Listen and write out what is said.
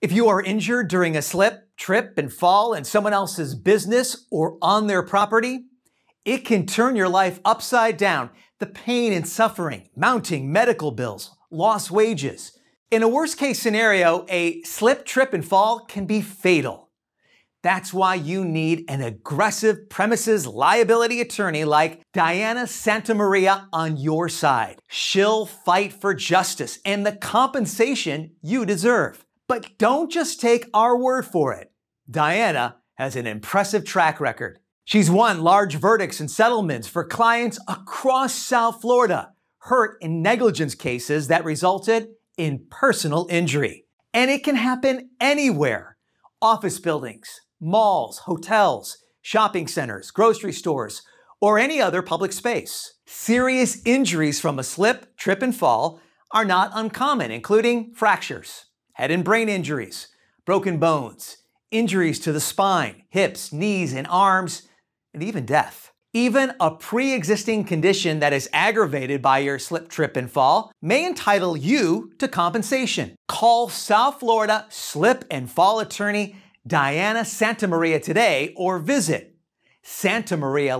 If you are injured during a slip, trip, and fall in someone else's business or on their property, it can turn your life upside down. The pain and suffering, mounting medical bills, lost wages. In a worst case scenario, a slip, trip, and fall can be fatal. That's why you need an aggressive premises liability attorney like Diana Santamaria on your side. She'll fight for justice and the compensation you deserve. But don't just take our word for it. Diana has an impressive track record. She's won large verdicts and settlements for clients across South Florida, hurt in negligence cases that resulted in personal injury. And it can happen anywhere office buildings, malls, hotels, shopping centers, grocery stores, or any other public space. Serious injuries from a slip, trip, and fall are not uncommon, including fractures head and brain injuries, broken bones, injuries to the spine, hips, knees, and arms, and even death. Even a pre existing condition that is aggravated by your slip, trip, and fall may entitle you to compensation. Call South Florida slip and fall attorney Diana Santamaria today or visit santamarialaw.net.